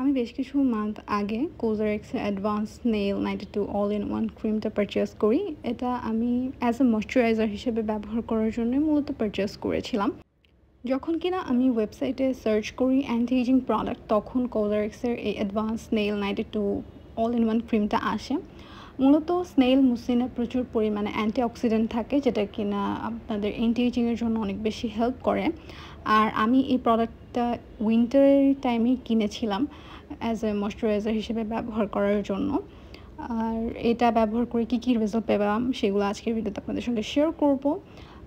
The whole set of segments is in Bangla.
আমি বেশ কিছু মান্থ আগে কোজার এক্সের advanced snail ninety two all in one ক্রিমটা পারচেস করি এটা আমি অ্যাজ এ ময়শ্চারাইজার হিসেবে ব্যবহার করার জন্য মূলত পারচেস করেছিলাম যখন কিনা আমি ওয়েবসাইটে সার্চ করি অ্যান্টি এজিং প্রোডাক্ট তখন কোজার এক্সের এই advanced snail ninety two all in one ক্রিমটা আসে মূলত স্নেল মুসিনে প্রচুর পরিমাণে অ্যান্টিঅক্সিডেন্ট থাকে যেটা কিনা আপনাদের এন্টিএজিংয়ের জন্য অনেক বেশি হেল্প করে আর আমি এই প্রোডাক্টটা উইন্টার টাইমে কিনেছিলাম অ্যাজ এ ময়শ্চারাইজার হিসেবে ব্যবহার করার জন্য আর এটা ব্যবহার করে কী কী রেজাল্ট পেলাম সেগুলো আজকের ভিডিওতে আপনাদের সঙ্গে শেয়ার করব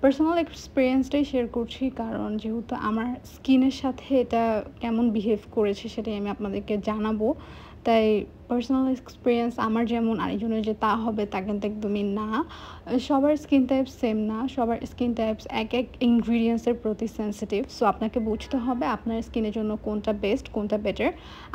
পার্সোনাল এক্সপিরিয়েন্সটাই শেয়ার করছি কারণ যেহেতু আমার স্কিনের সাথে এটা কেমন বিহেভ করেছে সেটাই আমি আপনাদেরকে জানাবো তাই পার্সোনাল এক্সপিরিয়েন্স আমার যেমন আরেকজনের যে তা হবে তা কিন্তু একদমই না সবার স্কিন টাইপ সেম না সবার স্কিন টাইপস এক এক ইনগ্রিডিয়েন্টসের প্রতি সেন্সিটিভ সো আপনাকে বুঝতে হবে আপনার স্কিনের জন্য কোনটা বেস্ট কোনটা বেটার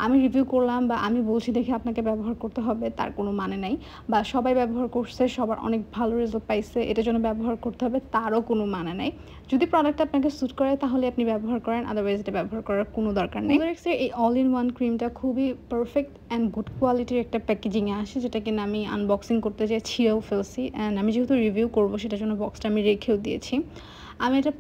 আমি রিভিউ করলাম বা আমি বলছি দেখে আপনাকে ব্যবহার করতে হবে তার কোনো মানে নাই বা সবাই ব্যবহার করছে সবার অনেক ভালো রেজাল্ট পাইছে এটার জন্য ব্যবহার করতে হবে তারও কোনো মানে নাই যদি প্রোডাক্ট আপনাকে স্যুট করে তাহলে আপনি ব্যবহার করেন আদারওয়াইজ এটা ব্যবহার করার কোনো দরকার নেই এই অল ইন ওয়ান ক্রিমটা খুবই পারফেক্ট অ্যান্ড গুড কোয়ালিটির একটা প্যাকেজিংয়ে আসে যেটা কিনা আমি আনবক্সিং করতে চাই ছিঁড়েও ফেলছি অ্যান্ড আমি যেহেতু রিভিউ করবো সেটার জন্য বক্সটা আমি রেখেও দিয়েছি আমি এটা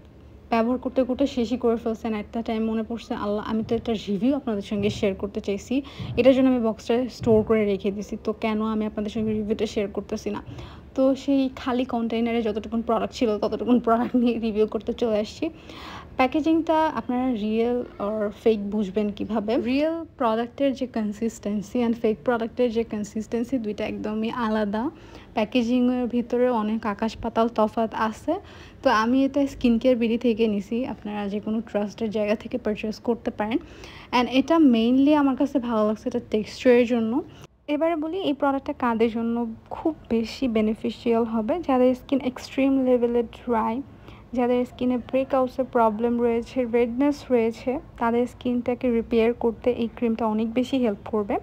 ব্যবহার করতে করতে শেষই করে ফেলছি অ্যান্ড একটা টাইম মনে পড়ছে আল্লাহ আমি তো একটা রিভিউ আপনাদের সঙ্গে শেয়ার করতে চাইছি এটার জন্য আমি বক্সটা স্টোর করে রেখে দিয়েছি তো কেন আমি আপনাদের সঙ্গে রিভিউটা শেয়ার করতেছি না তো সেই খালি কন্টেইনারে যতটুকুন প্রোডাক্ট ছিল ততটুকুন প্রোডাক্ট নিয়ে রিভিউ করতে চলে আসছি প্যাকেজিংটা আপনারা রিয়েল অর ফেক বুঝবেন কিভাবে রিয়েল প্রোডাক্টের যে কনসিস্টেন্সি অ্যান্ড ফেক প্রোডাক্টের যে কনসিস্টেন্সি দুইটা একদমই আলাদা প্যাকেজিংয়ের ভিতরে অনেক আকাশ পাতাল তফাত আছে তো আমি এটা স্কিন কেয়ার বিডি থেকে নিছি আপনারা যে কোনো ট্রাস্টের জায়গা থেকে পারচেস করতে পারেন অ্যান্ড এটা মেইনলি আমার কাছে ভালো লাগছে এটা টেক্সচারের জন্য এবারে বলি এই প্রোডাক্টটা কাদের জন্য খুব বেশি বেনিফিশিয়াল হবে যাদের স্কিন এক্সট্রিম লেভেলে ড্রাই যাদের স্কিনে ব্রেকআউটসের প্রবলেম রয়েছে রেডনেস রয়েছে তাদের স্কিনটাকে রিপেয়ার করতে এই ক্রিমটা অনেক বেশি হেল্প করবে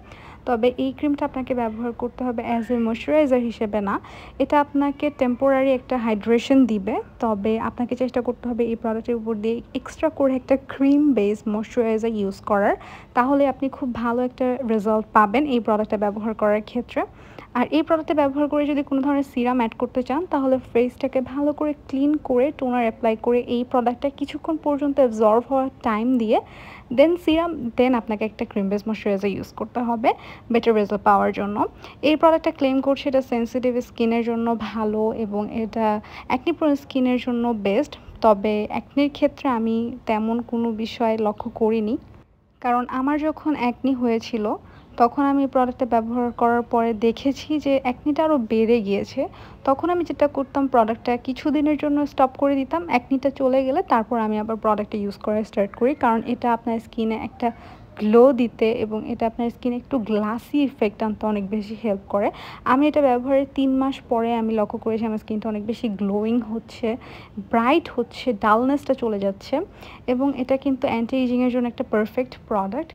তবে এই ক্রিমটা আপনাকে ব্যবহার করতে হবে অ্যাজ এ ময়শ্চারাইজার হিসেবে না এটা আপনাকে টেম্পোরারি একটা হাইড্রেশন দিবে তবে আপনাকে চেষ্টা করতে হবে এই প্রোডাক্টের উপর দিয়ে এক্সট্রা করে একটা ক্রিম বেস ময়শ্চারাইজার ইউজ করার তাহলে আপনি খুব ভালো একটা রেজাল্ট পাবেন এই প্রোডাক্টটা ব্যবহার করার ক্ষেত্রে আর এই প্রোডাক্টটা ব্যবহার করে যদি কোনো ধরনের সিরাম অ্যাড করতে চান তাহলে ফেসটাকে ভালো করে ক্লিন করে টোনার অ্যাপ্লাই করে এই প্রোডাক্টটা কিছুক্ষণ পর্যন্ত অ্যাবজর্ভ হওয়ার টাইম দিয়ে দেন সিরাম দেন আপনাকে একটা ক্রিম বেস ময়শ্চারাইজার ইউজ করতে হবে বেটার রেজাল্ট পাওয়ার জন্য এই প্রোডাক্টটা ক্লেম করছে এটা সেন্সিটিভ স্কিনের জন্য ভালো এবং এটা অ্যাকনি প্রোন স্কিনের জন্য বেস্ট তবে অ্যাকনির ক্ষেত্রে আমি তেমন কোনো বিষয় লক্ষ্য করিনি কারণ আমার যখন অ্যাকনি হয়েছিল তখন আমি প্রোডাক্টটা ব্যবহার করার পরে দেখেছি যে অ্যাকনিটা আরও বেড়ে গিয়েছে তখন আমি যেটা করতাম প্রোডাক্টটা কিছুদিনের জন্য স্টপ করে দিতাম অ্যাকনিটা চলে গেলে তারপর আমি আবার প্রোডাক্টটা ইউজ করা স্টার্ট করি কারণ এটা আপনার স্কিনে একটা গ্লো দিতে এবং এটা আপনার স্কিনে একটু গ্লাসি ইফেক্ট আনতে অনেক বেশি হেল্প করে আমি এটা ব্যবহারের তিন মাস পরে আমি লক্ষ্য করেছি আমার স্কিনটা অনেক বেশি গ্লোয়িং হচ্ছে ব্রাইট হচ্ছে ডালনেসটা চলে যাচ্ছে এবং এটা কিন্তু অ্যান্টি এজিংয়ের জন্য একটা পারফেক্ট প্রোডাক্ট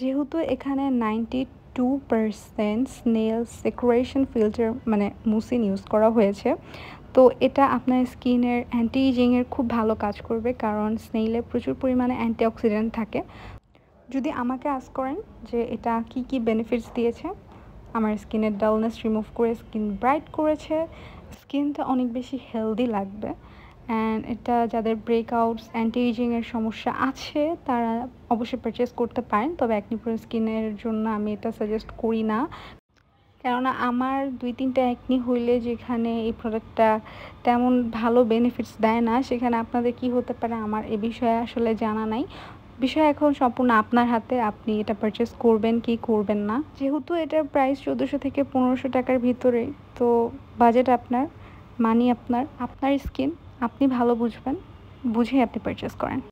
যেহেতু এখানে ninety two percent snail secretion filter মানে মুসিন ইউজ করা হয়েছে তো এটা আপনার স্কিনের অ্যান্টি এজিংয়ের খুব ভালো কাজ করবে কারণ স্নেইলে প্রচুর পরিমাণে অ্যান্টিঅক্সিডেন্ট থাকে যদি আমাকে আস করেন যে এটা কি কি বেনিফিটস দিয়েছে আমার স্কিনের ডালনেস রিমুভ করে স্কিন ব্রাইট করেছে স্কিনটা অনেক বেশি হেলদি লাগবে অ্যান্ড এটা যাদের ব্রেকআউটস অ্যান্টি এজিংয়ের সমস্যা আছে তারা অবশ্যই পারচেস করতে পারেন তবে অ্যাকনিপুরের স্কিনের জন্য আমি এটা সাজেস্ট করি না কেননা আমার দুই তিনটা একনি হইলে যেখানে এই প্রোডাক্টটা তেমন ভালো বেনিফিটস দেয় না সেখানে আপনাদের কি হতে পারে আমার এ বিষয়ে আসলে জানা নাই বিষয় এখন সম্পূর্ণ আপনার হাতে আপনি এটা পারচেস করবেন কি করবেন না যেহেতু এটার প্রাইস চোদ্দোশো থেকে পনেরোশো টাকার ভিতরে তো বাজেট আপনার মানি আপনার আপনার স্কিন আপনি ভালো বুঝবেন বুঝে আপনি পারচেস করেন